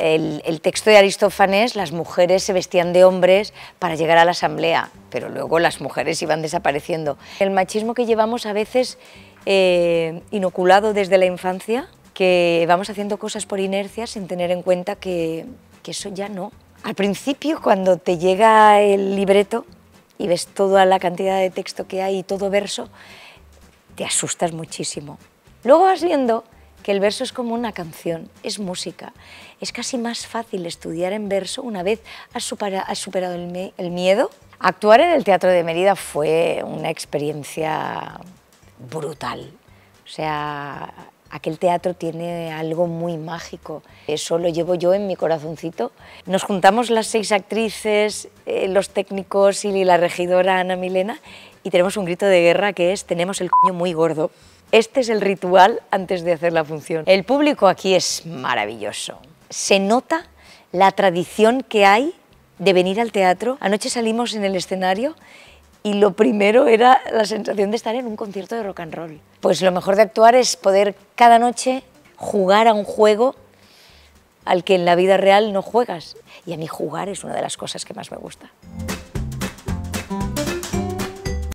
el, texto de Aristófanes, las mujeres se vestían de hombres para llegar a la asamblea, pero luego las mujeres iban desapareciendo. El machismo que llevamos a veces eh, inoculado desde la infancia, que vamos haciendo cosas por inercia sin tener en cuenta que, que eso ya no. Al principio, cuando te llega el libreto y ves toda la cantidad de texto que hay y todo verso, te asustas muchísimo. Luego vas viendo que el verso es como una canción, es música. Es casi más fácil estudiar en verso una vez has superado, el, miedo. Actuar en el Teatro de Mérida fue una experiencia brutal. O sea, aquel teatro tiene algo muy mágico. Eso lo llevo yo en mi corazoncito. Nos juntamos las seis actrices, eh, los técnicos y la regidora Ana Milena y tenemos un grito de guerra que es tenemos el coño muy gordo. Este es el ritual antes de hacer la función. El público aquí es maravilloso. Se nota la tradición que hay de venir al teatro. Anoche salimos en el escenario y lo primero era la sensación de estar en un concierto de rock and roll. Pues lo mejor de actuar es poder cada noche jugar a un juego al que en la vida real no juegas. Y a mí jugar es una de las cosas que más me gusta.